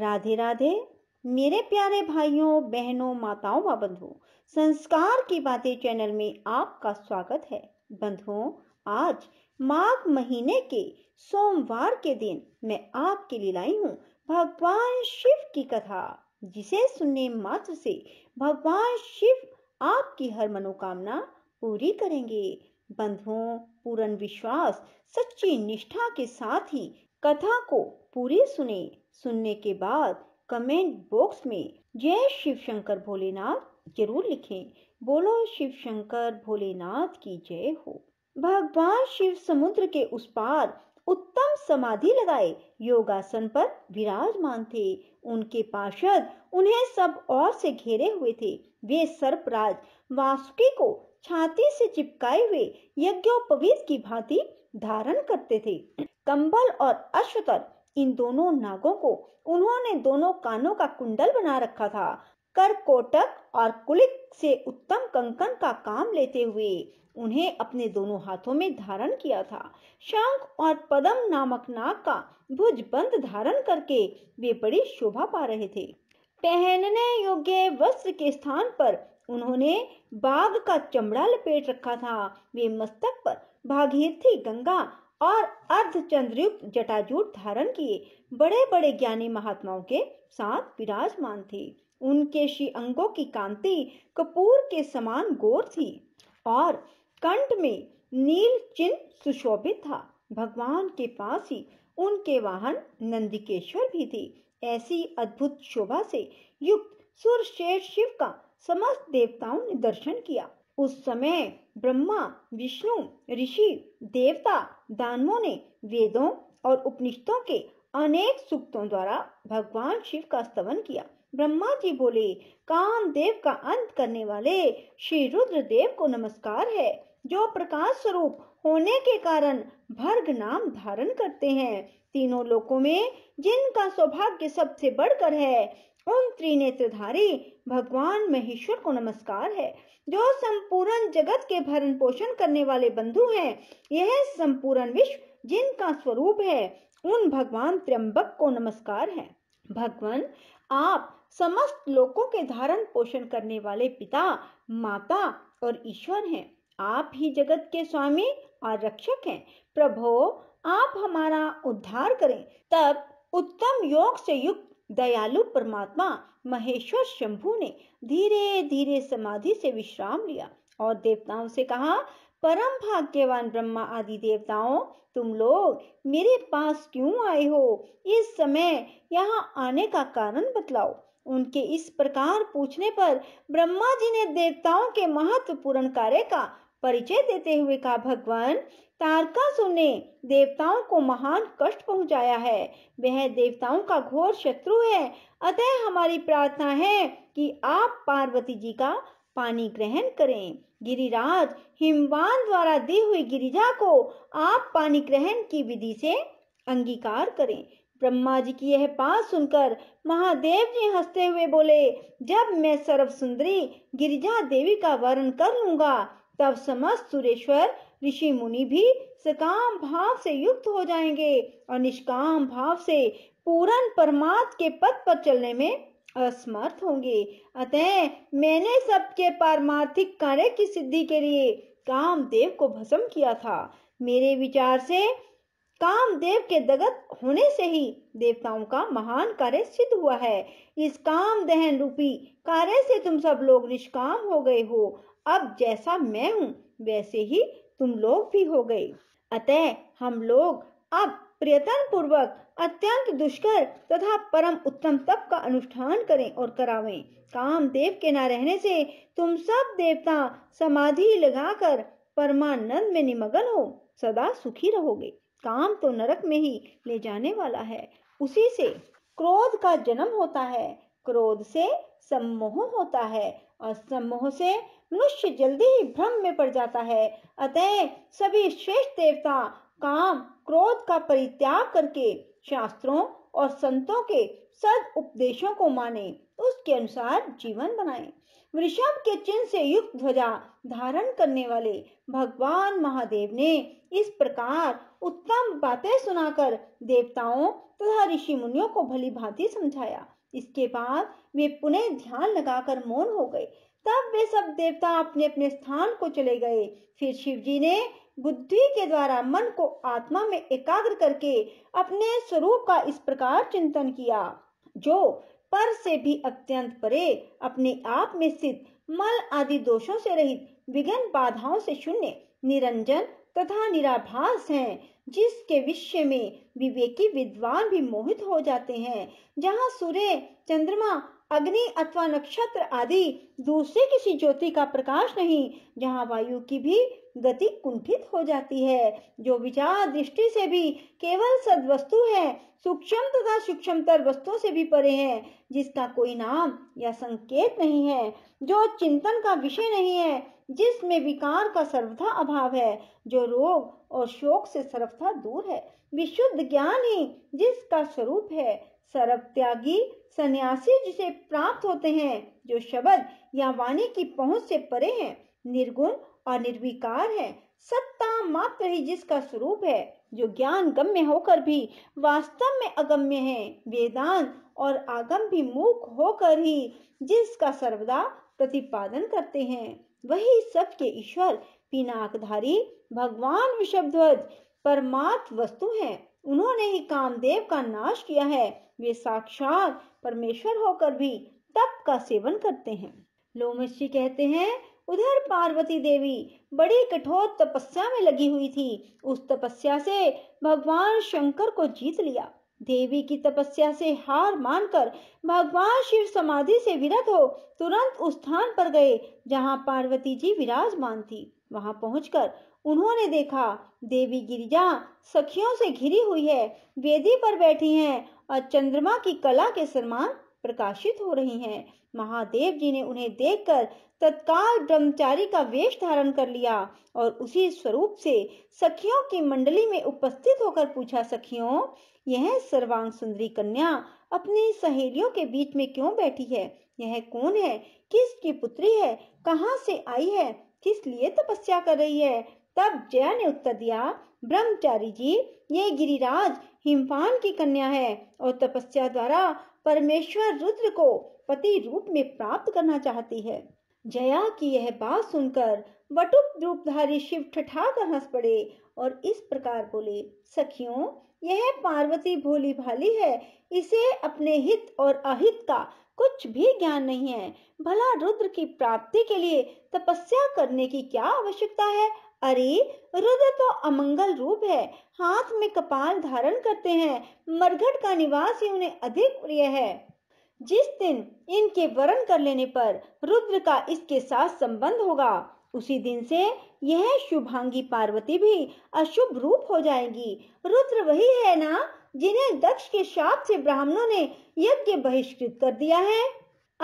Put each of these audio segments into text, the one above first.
राधे राधे मेरे प्यारे भाइयों बहनों माताओं व बंधुओं संस्कार की बातें चैनल में आपका स्वागत है बंधुओं आज माघ महीने के सोमवार के दिन मैं आपके लिए लाई हूँ भगवान शिव की कथा जिसे सुनने मात्र से भगवान शिव आपकी हर मनोकामना पूरी करेंगे बंधुओं पूर्ण विश्वास सच्ची निष्ठा के साथ ही कथा को पूरी सुने सुनने के बाद कमेंट बॉक्स में जय शिव शंकर भोलेनाथ जरूर लिखें बोलो शिव शंकर भोलेनाथ की जय हो भगवान शिव समुद्र के उस पार उत्तम समाधि लगाए योगासन पर विराजमान थे उनके पार्षद उन्हें सब ओर से घेरे हुए थे वे सर्पराज वासुकी को छाती से चिपकाए हुए यज्ञोपवीत की भांति धारण करते थे कंबल और अश्वतर इन दोनों नागों को उन्होंने दोनों कानों का कुंडल बना रखा था कर कोटक और कुलिक से उत्तम कंकन का काम लेते हुए उन्हें अपने दोनों हाथों में धारण किया था शंख और पदम नामक नाग का भुज बंद धारण करके वे बड़ी शोभा पा रहे थे पहनने योग्य वस्त्र के स्थान पर उन्होंने बाघ का चमड़ा लपेट रखा था वे मस्तक पर भागीरथी गंगा और अर्धचंद्रयुक्त जटाजूट धारण किए बड़े बड़े ज्ञानी महात्माओं के साथ विराजमान थे उनके श्री अंगों की कांति कपूर के समान गोर थी और कंठ में नील चिन्ह सुशोभित था भगवान के पास ही उनके वाहन नंदिकेश्वर भी थे ऐसी अद्भुत शोभा से युक्त सुरशेष शिव का समस्त देवताओं ने दर्शन किया उस समय ब्रह्मा विष्णु ऋषि देवता दानवों ने वेदों और उपनिषदों के अनेक सूक्तों द्वारा भगवान शिव का स्तवन किया ब्रह्मा जी बोले काम देव का अंत करने वाले श्री रुद्र देव को नमस्कार है जो प्रकाश स्वरूप होने के कारण भर्ग नाम धारण करते हैं तीनों लोकों में जिनका सौभाग्य सबसे बढ़कर है उन त्रिनेत्रधारी भगवान महेश्वर को नमस्कार है जो संपूर्ण जगत के भरण पोषण करने वाले बंधु हैं यह संपूर्ण विश्व जिनका स्वरूप है उन भगवान त्र्यंबक को नमस्कार है भगवान आप समस्त लोकों के धारण पोषण करने वाले पिता माता और ईश्वर हैं आप ही जगत के स्वामी और रक्षक हैं प्रभो आप हमारा उद्धार करें तब उत्तम योग से युक्त दयालु परमात्मा महेश्वर शंभु ने धीरे धीरे समाधि से विश्राम लिया और देवताओं से कहा परम भाग्यवान ब्रह्मा आदि देवताओं तुम लोग मेरे पास क्यों आए हो इस समय यहाँ आने का कारण बतलाओ उनके इस प्रकार पूछने पर ब्रह्मा जी ने देवताओं के महत्वपूर्ण कार्य का परिचय देते हुए कहा भगवान तारकासुर ने देवताओं को महान कष्ट पहुंचाया है वह देवताओं का घोर शत्रु है अतः हमारी प्रार्थना है कि आप पार्वती जी का पानी ग्रहण करें गिरिराज हिमवान द्वारा दी हुई गिरिजा को आप पानी ग्रहण की विधि से अंगीकार करें ब्रह्मा जी की यह बात सुनकर महादेव जी हंसते हुए बोले जब मैं सर्व सुंदरी गिरिजा देवी का वर्ण कर लूंगा तब समस्त सुरेश्वर ऋषि मुनि भी सकाम भाव से युक्त हो जाएंगे और निष्काम भाव से पूरन परमात्म के पद पर चलने में असमर्थ होंगे अतः मैंने सबके पारमार्थिक कार्य की सिद्धि के लिए कामदेव को भस्म किया था मेरे विचार से कामदेव के दगत होने से ही देवताओं का महान कार्य सिद्ध हुआ है इस काम दहन रूपी कार्य से तुम सब लोग निष्काम हो गए हो अब जैसा मैं हूँ वैसे ही तुम लोग भी हो गए अतः हम लोग अब प्रयत्न पूर्वक अत्यंत दुष्कर तथा परम उत्तम तप का अनुष्ठान करें और करावें देव के न रहने से तुम सब देवता समाधि लगाकर परमानंद में निमग्न हो सदा सुखी रहोगे काम तो नरक में ही ले जाने वाला है उसी से क्रोध का जन्म होता है क्रोध से सम्मोह होता है और सम्मोह से मनुष्य जल्दी ही भ्रम में पड़ जाता है अतः सभी श्रेष्ठ देवता काम क्रोध का परित्याग करके शास्त्रों और संतों के सद उपदेशों को माने उसके अनुसार जीवन बनाएं वृषभ के चिन्ह से युक्त ध्वजा धारण करने वाले भगवान महादेव ने इस प्रकार उत्तम बातें सुनाकर देवताओं तथा ऋषि मुनियों को भली भांति समझाया इसके बाद वे पुनः ध्यान लगाकर मौन हो गए तब वे सब देवता अपने अपने स्थान को चले गए फिर शिवजी ने बुद्धि के द्वारा मन को आत्मा में एकाग्र करके अपने स्वरूप का इस प्रकार चिंतन किया जो पर से भी अत्यंत परे अपने आप में स्थित मल आदि दोषों से रहित विघन बाधाओं से शून्य निरंजन तथा निराभास हैं जिसके विषय में विवेकी विद्वान भी मोहित हो जाते हैं जहाँ सूर्य चंद्रमा अग्नि अथवा नक्षत्र आदि दूसरे किसी ज्योति का प्रकाश नहीं जहाँ वायु की भी गति कुंठित हो जाती है जो विचार दृष्टि से भी केवल सद्वस्तु है सूक्ष्म तथा सूक्ष्मतर वस्तुओं से भी परे है जिसका कोई नाम या संकेत नहीं है जो चिंतन का विषय नहीं है जिसमें विकार का सर्वथा अभाव है जो रोग और शोक से सर्वथा दूर है विशुद्ध ज्ञान ही जिसका स्वरूप है सर्व त्यागी सन्यासी जिसे प्राप्त होते हैं जो शब्द या वाणी की पहुंच से परे हैं निर्गुण और निर्विकार है सत्ता मात्र ही जिसका स्वरूप है जो ज्ञान गम्य होकर भी वास्तव में अगम्य है वेदांत और आगम भी मूक होकर ही जिसका सर्वदा प्रतिपादन करते हैं वही सबके ईश्वर पिनाकधारी भगवान ध्वज परमात्म वस्तु है उन्होंने ही कामदेव का नाश किया है वे साक्षात परमेश्वर होकर भी तप का सेवन करते हैं लोमेश जी कहते हैं उधर पार्वती देवी बड़ी कठोर तपस्या में लगी हुई थी उस तपस्या से भगवान शंकर को जीत लिया देवी की तपस्या से हार मानकर भगवान शिव समाधि से विरत हो तुरंत उस स्थान पर गए जहाँ पार्वती जी विराजमान थी वहां पहुंचकर उन्होंने देखा देवी गिरिजा सखियों से घिरी हुई है वेदी पर बैठी हैं और चंद्रमा की कला के समान प्रकाशित हो रही हैं महादेव जी ने उन्हें देखकर तत्काल ब्रह्मचारी का वेश धारण कर लिया और उसी स्वरूप से सखियों की मंडली में उपस्थित होकर पूछा सखियों यह सर्वांग सुंदरी कन्या अपनी सहेलियों के बीच में क्यों बैठी है यह कौन है किसकी पुत्री है कहाँ से आई है किस लिए तपस्या कर रही है तब जया ने उत्तर दिया ब्रह्मचारी जी ये गिरिराज हिमपान की कन्या है और तपस्या द्वारा परमेश्वर रुद्र को पति रूप में प्राप्त करना चाहती है जया की यह बात सुनकर वटुप रूपधारी शिव ठठा कर हंस पड़े और इस प्रकार बोले सखियों यह पार्वती भोली भाली है इसे अपने हित और अहित का कुछ भी ज्ञान नहीं है भला रुद्र की प्राप्ति के लिए तपस्या करने की क्या आवश्यकता है अरे रुद्र तो अमंगल रूप है हाथ में कपाल धारण करते हैं मरघट का निवास ही उन्हें अधिक प्रिय है जिस दिन इनके वरण कर लेने पर रुद्र का इसके साथ संबंध होगा उसी दिन से यह शुभांगी पार्वती भी अशुभ रूप हो जाएगी रुद्र वही है ना जिन्हें दक्ष के शाप से ब्राह्मणों ने यज्ञ बहिष्कृत कर दिया है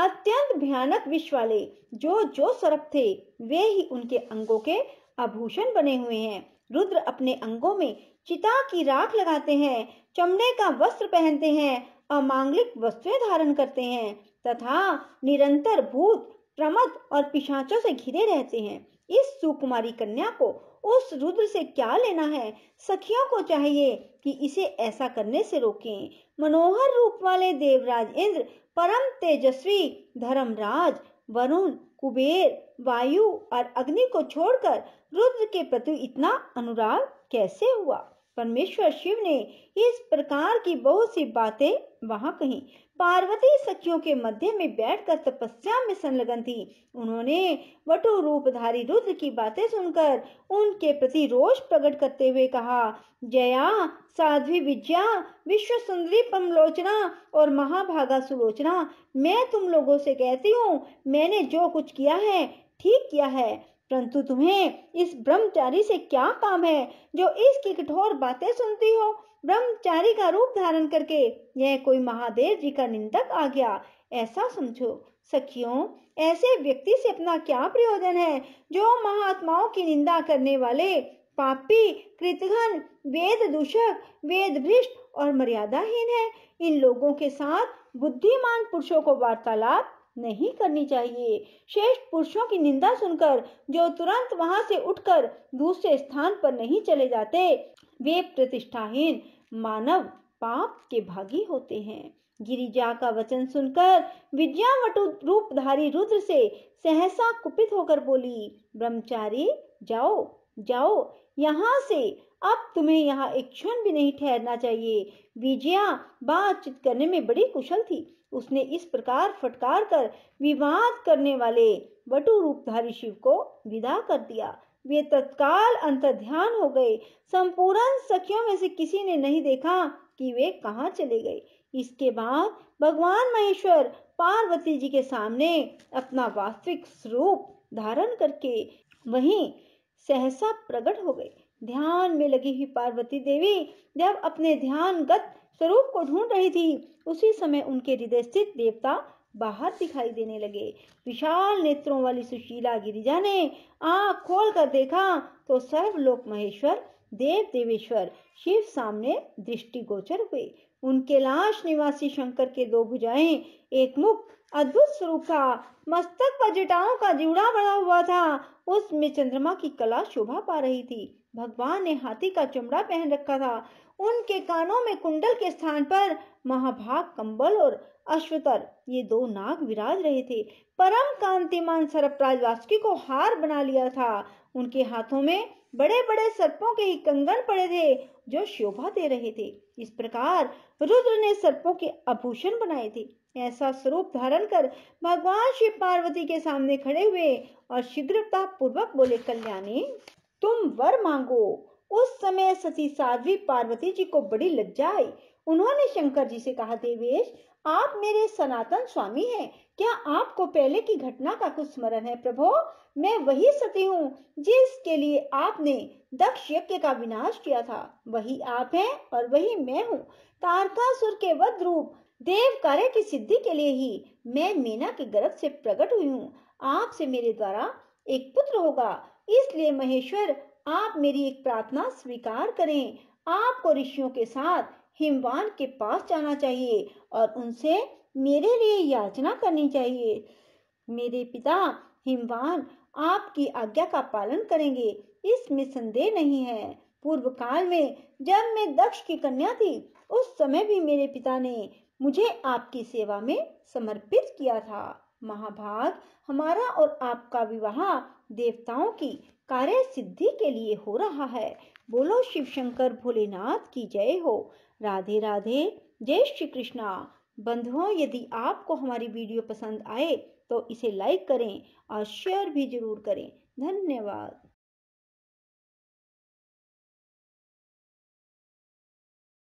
अत्यंत भयानक विष वाले जो जो सर्प थे वे ही उनके अंगों के आभूषण बने हुए हैं रुद्र अपने अंगों में चिता की राख लगाते हैं चमड़े का वस्त्र पहनते हैं अमांगलिक वस्तुएं धारण करते हैं तथा निरंतर भूत प्रमद और पिशाचों से घिरे रहते हैं इस सुकुमारी कन्या को उस रुद्र से क्या लेना है सखियों को चाहिए कि इसे ऐसा करने से रोकें मनोहर रूप वाले देवराज इंद्र परम तेजस्वी धर्मराज वरुण कुबेर वायु और अग्नि को छोड़कर रुद्र के प्रति इतना अनुराग कैसे हुआ परमेश्वर शिव ने इस प्रकार की बहुत सी बातें वहां कही पार्वती सखियों के मध्य में बैठकर तपस्या में संलग्न थी उन्होंने वटु रूपधारी रुद्र की बातें सुनकर उनके प्रति रोष प्रकट करते हुए कहा जया साध्वी विद्या विश्व सुंदरी पमलोचना और महाभागा सुलोचना मैं तुम लोगों से कहती हूँ मैंने जो कुछ किया है ठीक किया है परंतु तुम्हें इस ब्रह्मचारी से क्या काम है जो इसकी कठोर बातें सुनती हो ब्रह्मचारी का रूप धारण करके यह कोई महादेव जी का निंदक आ गया ऐसा समझो सखियों ऐसे व्यक्ति से अपना क्या प्रयोजन है जो महात्माओं की निंदा करने वाले पापी कृतघन वेद दूषक वेद भ्रष्ट और मर्यादाहीन है इन लोगों के साथ बुद्धिमान पुरुषों को वार्तालाप नहीं करनी चाहिए श्रेष्ठ पुरुषों की निंदा सुनकर जो तुरंत वहां से उठकर दूसरे स्थान पर नहीं चले जाते वे प्रतिष्ठाहीन मानव पाप के भागी होते हैं गिरिजा का वचन सुनकर विद्यावटु रूपधारी रुद्र से सहसा कुपित होकर बोली ब्रह्मचारी जाओ जाओ यहाँ से अब तुम्हें यहाँ एक क्षण भी नहीं ठहरना चाहिए विजया बातचीत करने में बड़ी कुशल थी उसने इस प्रकार फटकार कर विवाद करने वाले बटु रूपधारी शिव को विदा कर दिया वे तत्काल अंतर्ध्यान हो गए संपूर्ण सखियों में से किसी ने नहीं देखा कि वे कहाँ चले गए इसके बाद भगवान महेश्वर पार्वती जी के सामने अपना वास्तविक स्वरूप धारण करके वहीं सहसा प्रकट हो गए ध्यान में लगी हुई पार्वती देवी जब अपने ध्यानगत स्वरूप को ढूंढ रही थी उसी समय उनके हृदय स्थित देवता बाहर दिखाई देने लगे विशाल नेत्रों वाली सुशीला गिरिजा ने आख खोल कर देखा तो सर्वलोक महेश्वर देव देवेश्वर शिव सामने दृष्टिगोचर हुए उनके लाश निवासी शंकर के दो भुजाएं एक मुख अद्भुत स्वरूप था मस्तक पर जटाओं का जीवड़ा बना हुआ था उसमें चंद्रमा की कला शोभा पा रही थी भगवान ने हाथी का चमड़ा पहन रखा था उनके कानों में कुंडल के स्थान पर महाभाग कंबल और अश्वतर ये दो नाग विराज रहे थे परम कांतिमान सर्पराज वास्की को हार बना लिया था उनके हाथों में बड़े बड़े सर्पों के ही कंगन पड़े थे जो शोभा दे रहे थे इस प्रकार रुद्र ने सर्पों के आभूषण बनाए थे ऐसा स्वरूप धारण कर भगवान शिव पार्वती के सामने खड़े हुए और शीघ्रता पूर्वक बोले कल्याणी तुम वर मांगो उस समय सती साध्वी पार्वती जी को बड़ी लज्जा आई उन्होंने शंकर जी से कहा देवेश आप मेरे सनातन स्वामी हैं क्या आपको पहले की घटना का कुछ स्मरण है प्रभो मैं वही सती हूँ जिसके लिए आपने दक्ष यज्ञ का विनाश किया था वही आप हैं और वही मैं हूँ तारकासुर के वध रूप देव कार्य की सिद्धि के लिए ही मैं मीना के गर्भ से प्रकट हुई हूँ आपसे मेरे द्वारा एक पुत्र होगा इसलिए महेश्वर आप मेरी एक प्रार्थना स्वीकार करें आपको ऋषियों के साथ हिमवान के पास जाना चाहिए और उनसे मेरे लिए याचना करनी चाहिए मेरे पिता हिमवान आपकी आज्ञा का पालन करेंगे इसमें संदेह नहीं है पूर्व काल में जब मैं दक्ष की कन्या थी उस समय भी मेरे पिता ने मुझे आपकी सेवा में समर्पित किया था महाभाग हमारा और आपका विवाह देवताओं की कार्य सिद्धि के लिए हो रहा है बोलो शिव शंकर भोलेनाथ की जय हो राधे राधे जय श्री कृष्णा बंधुओं यदि आपको हमारी वीडियो पसंद आए तो इसे लाइक करें और शेयर भी जरूर करें धन्यवाद